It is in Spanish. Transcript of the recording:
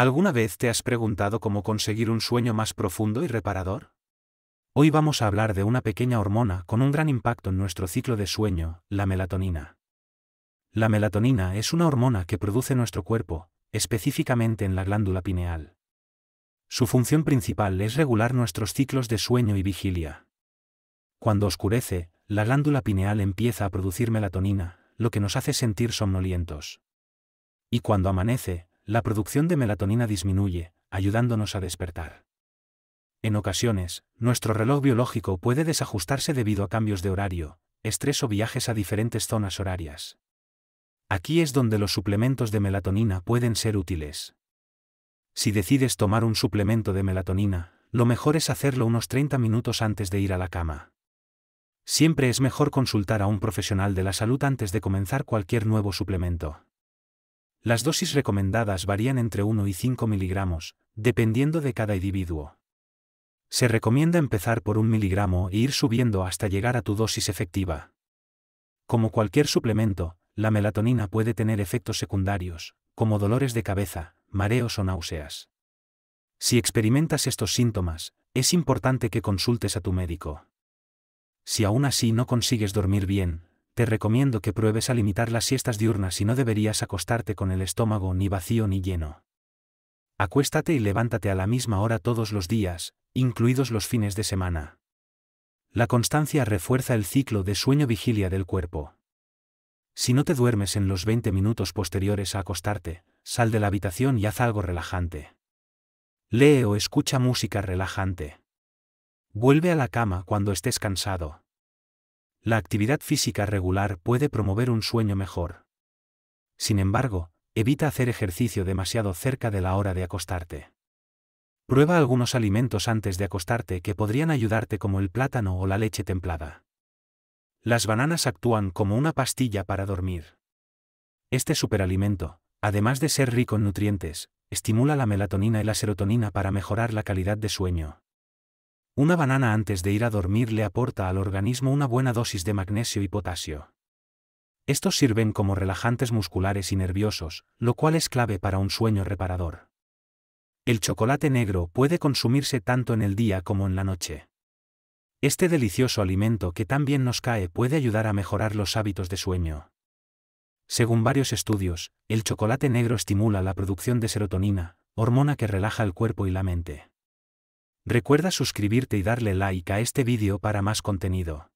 ¿Alguna vez te has preguntado cómo conseguir un sueño más profundo y reparador? Hoy vamos a hablar de una pequeña hormona con un gran impacto en nuestro ciclo de sueño, la melatonina. La melatonina es una hormona que produce nuestro cuerpo, específicamente en la glándula pineal. Su función principal es regular nuestros ciclos de sueño y vigilia. Cuando oscurece, la glándula pineal empieza a producir melatonina, lo que nos hace sentir somnolientos. Y cuando amanece, la producción de melatonina disminuye, ayudándonos a despertar. En ocasiones, nuestro reloj biológico puede desajustarse debido a cambios de horario, estrés o viajes a diferentes zonas horarias. Aquí es donde los suplementos de melatonina pueden ser útiles. Si decides tomar un suplemento de melatonina, lo mejor es hacerlo unos 30 minutos antes de ir a la cama. Siempre es mejor consultar a un profesional de la salud antes de comenzar cualquier nuevo suplemento. Las dosis recomendadas varían entre 1 y 5 miligramos, dependiendo de cada individuo. Se recomienda empezar por 1 miligramo e ir subiendo hasta llegar a tu dosis efectiva. Como cualquier suplemento, la melatonina puede tener efectos secundarios, como dolores de cabeza, mareos o náuseas. Si experimentas estos síntomas, es importante que consultes a tu médico. Si aún así no consigues dormir bien, te recomiendo que pruebes a limitar las siestas diurnas y no deberías acostarte con el estómago ni vacío ni lleno. Acuéstate y levántate a la misma hora todos los días, incluidos los fines de semana. La constancia refuerza el ciclo de sueño-vigilia del cuerpo. Si no te duermes en los 20 minutos posteriores a acostarte, sal de la habitación y haz algo relajante. Lee o escucha música relajante. Vuelve a la cama cuando estés cansado. La actividad física regular puede promover un sueño mejor. Sin embargo, evita hacer ejercicio demasiado cerca de la hora de acostarte. Prueba algunos alimentos antes de acostarte que podrían ayudarte como el plátano o la leche templada. Las bananas actúan como una pastilla para dormir. Este superalimento, además de ser rico en nutrientes, estimula la melatonina y la serotonina para mejorar la calidad de sueño. Una banana antes de ir a dormir le aporta al organismo una buena dosis de magnesio y potasio. Estos sirven como relajantes musculares y nerviosos, lo cual es clave para un sueño reparador. El chocolate negro puede consumirse tanto en el día como en la noche. Este delicioso alimento que tan bien nos cae puede ayudar a mejorar los hábitos de sueño. Según varios estudios, el chocolate negro estimula la producción de serotonina, hormona que relaja el cuerpo y la mente. Recuerda suscribirte y darle like a este vídeo para más contenido.